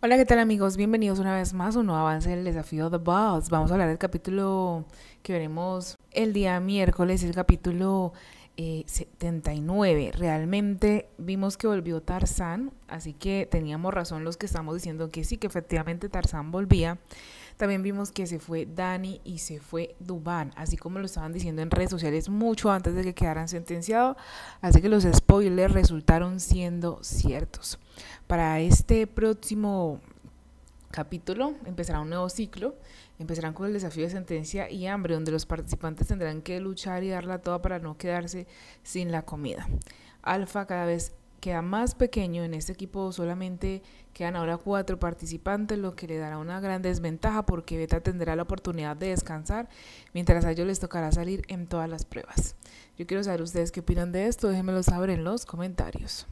Hola, ¿qué tal amigos? Bienvenidos una vez más a un nuevo avance del desafío The Boss. Vamos a hablar del capítulo que veremos el día miércoles, el capítulo 79. Eh, Realmente vimos que volvió Tarzán, así que teníamos razón los que estamos diciendo que sí, que efectivamente Tarzán volvía. También vimos que se fue Dani y se fue Dubán, así como lo estaban diciendo en redes sociales mucho antes de que quedaran sentenciados. Así que los spoilers resultaron siendo ciertos. Para este próximo capítulo empezará un nuevo ciclo, empezarán con el desafío de sentencia y hambre, donde los participantes tendrán que luchar y darla toda para no quedarse sin la comida. Alfa cada vez queda más pequeño, en este equipo solamente quedan ahora cuatro participantes, lo que le dará una gran desventaja porque Beta tendrá la oportunidad de descansar, mientras a ellos les tocará salir en todas las pruebas. Yo quiero saber ustedes qué opinan de esto, déjenmelo saber en los comentarios.